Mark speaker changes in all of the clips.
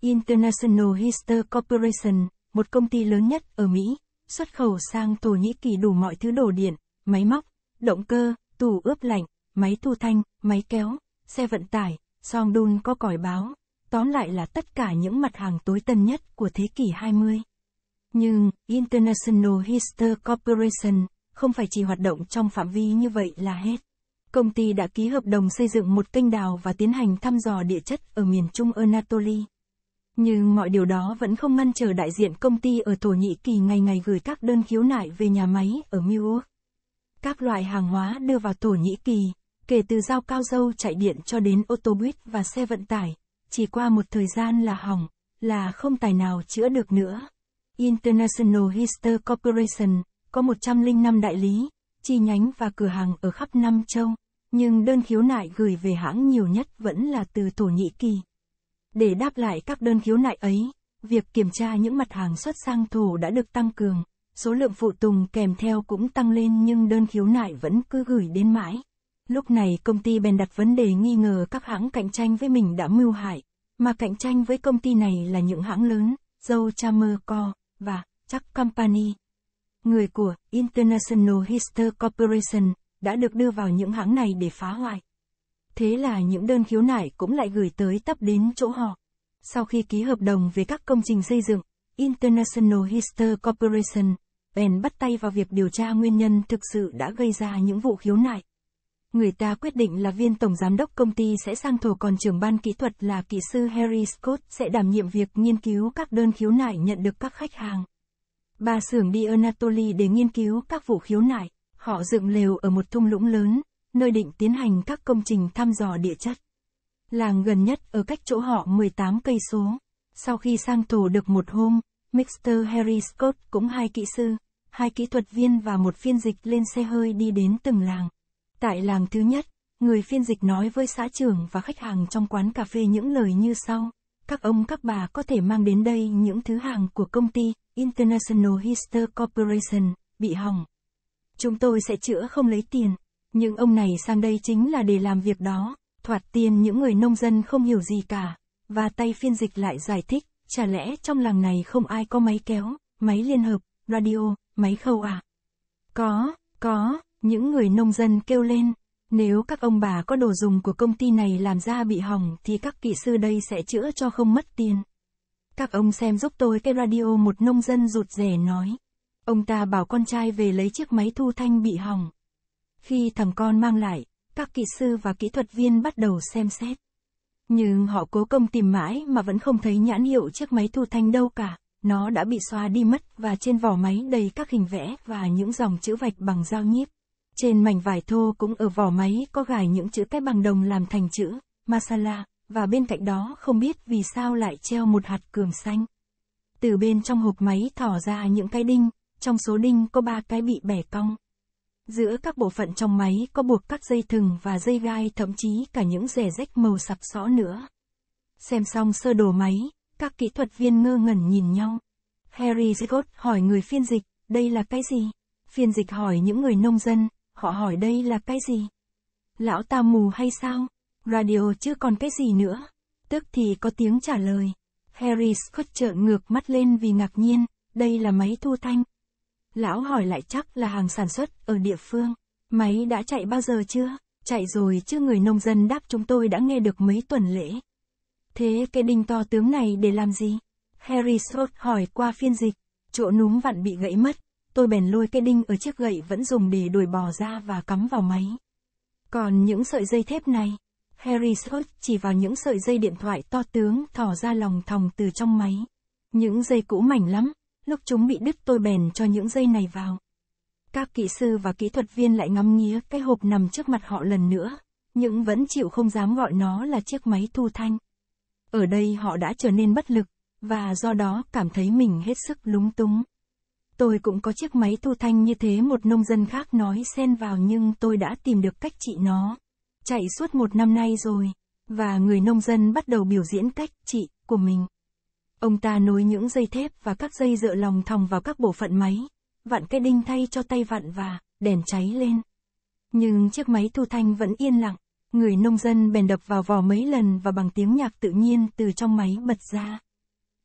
Speaker 1: International Hister Corporation, một công ty lớn nhất ở Mỹ, xuất khẩu sang Thổ Nhĩ Kỳ đủ mọi thứ đồ điện, máy móc, động cơ, tủ ướp lạnh, máy thu thanh, máy kéo, xe vận tải, song đun có còi báo. Tóm lại là tất cả những mặt hàng tối tân nhất của thế kỷ 20. Nhưng, International Hister Corporation, không phải chỉ hoạt động trong phạm vi như vậy là hết. Công ty đã ký hợp đồng xây dựng một kênh đào và tiến hành thăm dò địa chất ở miền Trung Anatolia. Nhưng mọi điều đó vẫn không ngăn trở đại diện công ty ở Thổ Nhĩ Kỳ ngày ngày gửi các đơn khiếu nại về nhà máy ở Miwok. Các loại hàng hóa đưa vào Thổ Nhĩ Kỳ, kể từ dao cao dâu chạy điện cho đến ô tô buýt và xe vận tải, chỉ qua một thời gian là hỏng, là không tài nào chữa được nữa. International Hister Corporation có 105 đại lý, chi nhánh và cửa hàng ở khắp năm châu, nhưng đơn khiếu nại gửi về hãng nhiều nhất vẫn là từ Thổ Nhĩ Kỳ. Để đáp lại các đơn khiếu nại ấy, việc kiểm tra những mặt hàng xuất sang thủ đã được tăng cường, số lượng phụ tùng kèm theo cũng tăng lên nhưng đơn khiếu nại vẫn cứ gửi đến mãi. Lúc này công ty bèn đặt vấn đề nghi ngờ các hãng cạnh tranh với mình đã mưu hại, mà cạnh tranh với công ty này là những hãng lớn, Joe Chamber Co. và Chuck Company. Người của International Hister Corporation đã được đưa vào những hãng này để phá hoại. Thế là những đơn khiếu nại cũng lại gửi tới tấp đến chỗ họ. Sau khi ký hợp đồng về các công trình xây dựng, International Hister Corporation, bèn bắt tay vào việc điều tra nguyên nhân thực sự đã gây ra những vụ khiếu nại. Người ta quyết định là viên tổng giám đốc công ty sẽ sang thổ còn trưởng ban kỹ thuật là kỹ sư Harry Scott sẽ đảm nhiệm việc nghiên cứu các đơn khiếu nại nhận được các khách hàng. Bà xưởng đi Anatoly để nghiên cứu các vụ khiếu nại, họ dựng lều ở một thung lũng lớn, nơi định tiến hành các công trình thăm dò địa chất. Làng gần nhất ở cách chỗ họ 18 cây số. Sau khi sang tổ được một hôm, Mr. Harry Scott cũng hai kỹ sư, hai kỹ thuật viên và một phiên dịch lên xe hơi đi đến từng làng. Tại làng thứ nhất, người phiên dịch nói với xã trưởng và khách hàng trong quán cà phê những lời như sau. Các ông các bà có thể mang đến đây những thứ hàng của công ty International Hister Corporation bị hỏng. Chúng tôi sẽ chữa không lấy tiền. Nhưng ông này sang đây chính là để làm việc đó, thoạt tiên những người nông dân không hiểu gì cả, và tay phiên dịch lại giải thích, chả lẽ trong làng này không ai có máy kéo, máy liên hợp, radio, máy khâu à? Có, có, những người nông dân kêu lên, nếu các ông bà có đồ dùng của công ty này làm ra bị hỏng thì các kỹ sư đây sẽ chữa cho không mất tiền. Các ông xem giúp tôi cái radio một nông dân rụt rẻ nói. Ông ta bảo con trai về lấy chiếc máy thu thanh bị hỏng. Khi thằng con mang lại, các kỹ sư và kỹ thuật viên bắt đầu xem xét. Nhưng họ cố công tìm mãi mà vẫn không thấy nhãn hiệu chiếc máy thu thanh đâu cả, nó đã bị xóa đi mất và trên vỏ máy đầy các hình vẽ và những dòng chữ vạch bằng dao nhíp. Trên mảnh vải thô cũng ở vỏ máy có gài những chữ cái bằng đồng làm thành chữ masala, và bên cạnh đó không biết vì sao lại treo một hạt cường xanh. Từ bên trong hộp máy thỏ ra những cái đinh, trong số đinh có ba cái bị bẻ cong. Giữa các bộ phận trong máy có buộc các dây thừng và dây gai thậm chí cả những rẻ rách màu sặc sỡ nữa. Xem xong sơ đồ máy, các kỹ thuật viên ngơ ngẩn nhìn nhau. Harry Scott hỏi người phiên dịch, đây là cái gì? Phiên dịch hỏi những người nông dân, họ hỏi đây là cái gì? Lão ta mù hay sao? Radio chưa còn cái gì nữa? Tức thì có tiếng trả lời. Harry Scott trợn ngược mắt lên vì ngạc nhiên, đây là máy thu thanh, Lão hỏi lại chắc là hàng sản xuất ở địa phương. Máy đã chạy bao giờ chưa? Chạy rồi chứ người nông dân đáp chúng tôi đã nghe được mấy tuần lễ. Thế cái đinh to tướng này để làm gì? Harry Scott hỏi qua phiên dịch. Chỗ núm vặn bị gãy mất. Tôi bèn lôi cái đinh ở chiếc gậy vẫn dùng để đuổi bò ra và cắm vào máy. Còn những sợi dây thép này, Harry Scott chỉ vào những sợi dây điện thoại to tướng thò ra lòng thòng từ trong máy. Những dây cũ mảnh lắm, Lúc chúng bị đứt tôi bèn cho những dây này vào. Các kỹ sư và kỹ thuật viên lại ngắm nghía cái hộp nằm trước mặt họ lần nữa, nhưng vẫn chịu không dám gọi nó là chiếc máy thu thanh. Ở đây họ đã trở nên bất lực, và do đó cảm thấy mình hết sức lúng túng. Tôi cũng có chiếc máy thu thanh như thế một nông dân khác nói xen vào nhưng tôi đã tìm được cách trị nó. Chạy suốt một năm nay rồi, và người nông dân bắt đầu biểu diễn cách trị của mình. Ông ta nối những dây thép và các dây dựa lòng thòng vào các bộ phận máy, vặn cái đinh thay cho tay vặn và đèn cháy lên. Nhưng chiếc máy thu thanh vẫn yên lặng, người nông dân bèn đập vào vò mấy lần và bằng tiếng nhạc tự nhiên từ trong máy bật ra.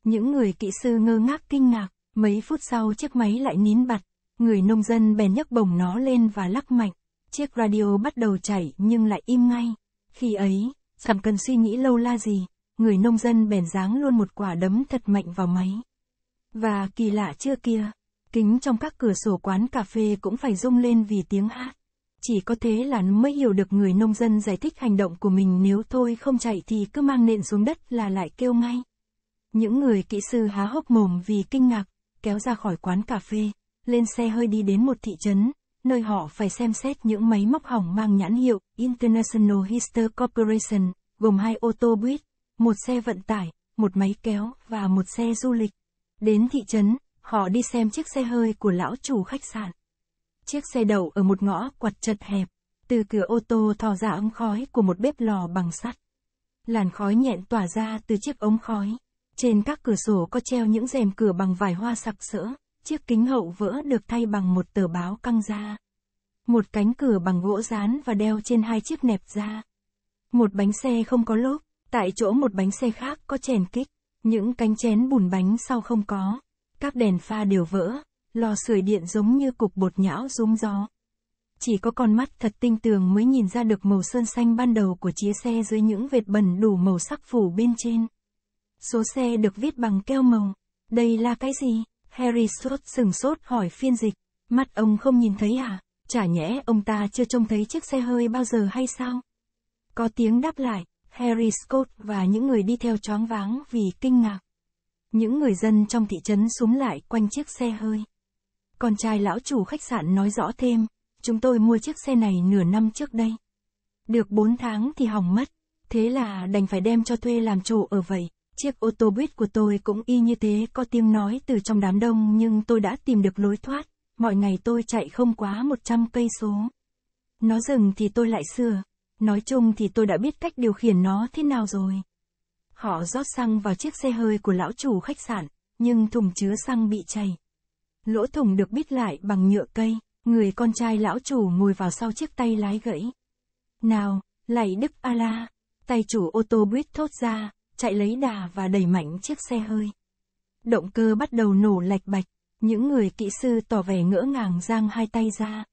Speaker 1: Những người kỹ sư ngơ ngác kinh ngạc, mấy phút sau chiếc máy lại nín bặt, người nông dân bèn nhấc bổng nó lên và lắc mạnh, chiếc radio bắt đầu chảy nhưng lại im ngay. Khi ấy, chẳng cần suy nghĩ lâu la gì, người nông dân bèn giáng luôn một quả đấm thật mạnh vào máy. Và kỳ lạ chưa kia, kính trong các cửa sổ quán cà phê cũng phải rung lên vì tiếng hát. Chỉ có thế là mới hiểu được người nông dân giải thích hành động của mình nếu thôi không chạy thì cứ mang nện xuống đất là lại kêu ngay. Những người kỹ sư há hốc mồm vì kinh ngạc, kéo ra khỏi quán cà phê, lên xe hơi đi đến một thị trấn, nơi họ phải xem xét những máy móc hỏng mang nhãn hiệu International Hister Corporation, gồm hai ô tô buýt, một xe vận tải, một máy kéo và một xe du lịch. Đến thị trấn, họ đi xem chiếc xe hơi của lão chủ khách sạn. Chiếc xe đậu ở một ngõ quặt chật hẹp, từ cửa ô tô thò ra ống khói của một bếp lò bằng sắt. Làn khói nhẹn tỏa ra từ chiếc ống khói. Trên các cửa sổ có treo những rèm cửa bằng vải hoa sặc sỡ, chiếc kính hậu vỡ được thay bằng một tờ báo căng ra. Một cánh cửa bằng gỗ dán và đeo trên hai chiếc nẹp da. Một bánh xe không có lốp, Tại chỗ một bánh xe khác có chèn kích, những cánh chén bùn bánh sau không có. Các đèn pha đều vỡ, lò sưởi điện giống như cục bột nhão rúng gió. Chỉ có con mắt thật tinh tường mới nhìn ra được màu sơn xanh ban đầu của chiếc xe dưới những vệt bẩn đủ màu sắc phủ bên trên. Số xe được viết bằng keo màu. Đây là cái gì? Harry sốt sừng sốt hỏi phiên dịch. Mắt ông không nhìn thấy à? Chả nhẽ ông ta chưa trông thấy chiếc xe hơi bao giờ hay sao? Có tiếng đáp lại, Harry Scott và những người đi theo choáng váng vì kinh ngạc. Những người dân trong thị trấn xuống lại quanh chiếc xe hơi. Con trai lão chủ khách sạn nói rõ thêm, chúng tôi mua chiếc xe này nửa năm trước đây. Được bốn tháng thì hỏng mất, thế là đành phải đem cho thuê làm chỗ ở vậy. Chiếc ô tô buýt của tôi cũng y như thế có tiếng nói từ trong đám đông nhưng tôi đã tìm được lối thoát, mọi ngày tôi chạy không quá 100 cây số. Nó dừng thì tôi lại sửa, Nói chung thì tôi đã biết cách điều khiển nó thế nào rồi. Họ rót xăng vào chiếc xe hơi của lão chủ khách sạn, nhưng thùng chứa xăng bị chảy. Lỗ thùng được bít lại bằng nhựa cây, người con trai lão chủ ngồi vào sau chiếc tay lái gãy. Nào, lạy Đức A-la, tay chủ ô tô buýt thốt ra, chạy lấy đà và đẩy mạnh chiếc xe hơi. Động cơ bắt đầu nổ lạch bạch, những người kỹ sư tỏ vẻ ngỡ ngàng giang hai tay ra.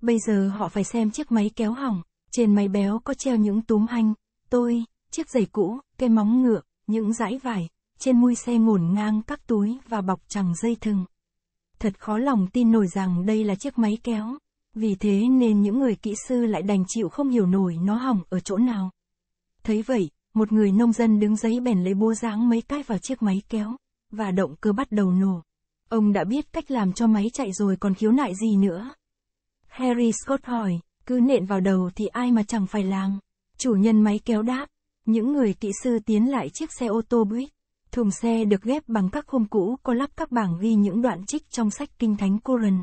Speaker 1: Bây giờ họ phải xem chiếc máy kéo hỏng, trên máy béo có treo những túm hanh, tôi, chiếc giày cũ, cây móng ngựa, những dãy vải, trên mui xe ngổn ngang các túi và bọc chẳng dây thừng. Thật khó lòng tin nổi rằng đây là chiếc máy kéo, vì thế nên những người kỹ sư lại đành chịu không hiểu nổi nó hỏng ở chỗ nào. Thấy vậy, một người nông dân đứng giấy bèn lấy búa giáng mấy cái vào chiếc máy kéo, và động cơ bắt đầu nổ. Ông đã biết cách làm cho máy chạy rồi còn khiếu nại gì nữa. Harry Scott hỏi, cứ nện vào đầu thì ai mà chẳng phải làng. Chủ nhân máy kéo đáp, những người kỹ sư tiến lại chiếc xe ô tô buýt. Thùng xe được ghép bằng các khung cũ có lắp các bảng ghi những đoạn trích trong sách Kinh Thánh Koran.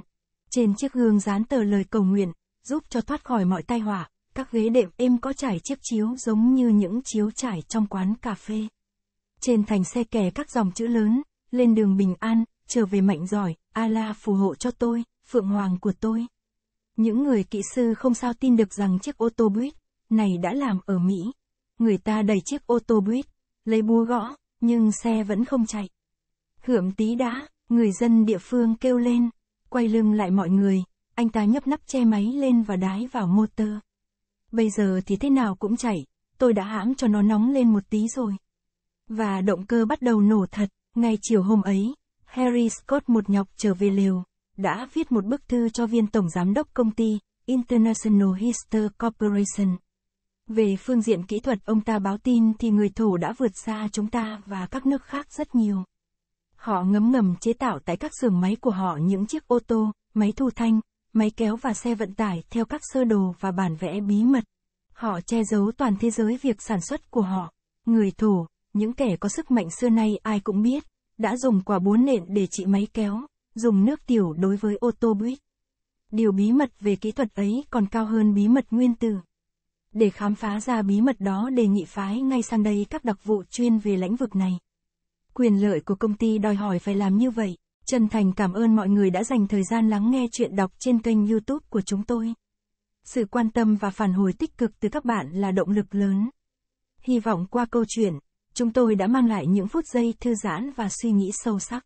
Speaker 1: Trên chiếc gương dán tờ lời cầu nguyện, giúp cho thoát khỏi mọi tai họa, các ghế đệm êm có trải chiếc chiếu giống như những chiếu trải trong quán cà phê. Trên thành xe kẻ các dòng chữ lớn, lên đường bình an, trở về mạnh giỏi, Allah phù hộ cho tôi, phượng hoàng của tôi. Những người kỹ sư không sao tin được rằng chiếc ô tô buýt này đã làm ở Mỹ. Người ta đẩy chiếc ô tô buýt, lấy búa gõ, nhưng xe vẫn không chạy. Hưởng tí đã, người dân địa phương kêu lên, quay lưng lại mọi người, anh ta nhấp nắp che máy lên và đái vào motor. Bây giờ thì thế nào cũng chảy, tôi đã hãm cho nó nóng lên một tí rồi. Và động cơ bắt đầu nổ thật, ngay chiều hôm ấy, Harry Scott một nhọc trở về lều đã viết một bức thư cho viên tổng giám đốc công ty International Hister Corporation. Về phương diện kỹ thuật ông ta báo tin thì người thổ đã vượt xa chúng ta và các nước khác rất nhiều. Họ ngấm ngầm chế tạo tại các xưởng máy của họ những chiếc ô tô, máy thu thanh, máy kéo và xe vận tải theo các sơ đồ và bản vẽ bí mật. Họ che giấu toàn thế giới việc sản xuất của họ. Người thổ, những kẻ có sức mạnh xưa nay ai cũng biết, đã dùng quả búa nện để trị máy kéo, dùng nước tiểu đối với ô tô buýt. Điều bí mật về kỹ thuật ấy còn cao hơn bí mật nguyên tử. Để khám phá ra bí mật đó đề nghị phái ngay sang đây các đặc vụ chuyên về lĩnh vực này. Quyền lợi của công ty đòi hỏi phải làm như vậy. Chân thành cảm ơn mọi người đã dành thời gian lắng nghe chuyện đọc trên kênh youtube của chúng tôi. Sự quan tâm và phản hồi tích cực từ các bạn là động lực lớn. Hy vọng qua câu chuyện, chúng tôi đã mang lại những phút giây thư giãn và suy nghĩ sâu sắc.